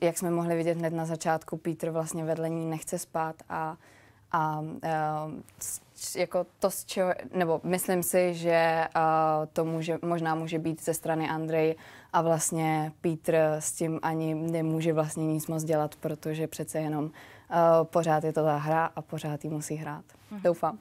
Jak jsme mohli vidět hned na začátku, Pítr vlastně vedle ní nechce spát a, a uh, jako to, z čeho, nebo myslím si, že uh, to může, možná může být ze strany Andrej a vlastně Pítr s tím ani nemůže vlastně nic moc dělat, protože přece jenom uh, pořád je to ta hra a pořád ji musí hrát. Mhm. Doufám.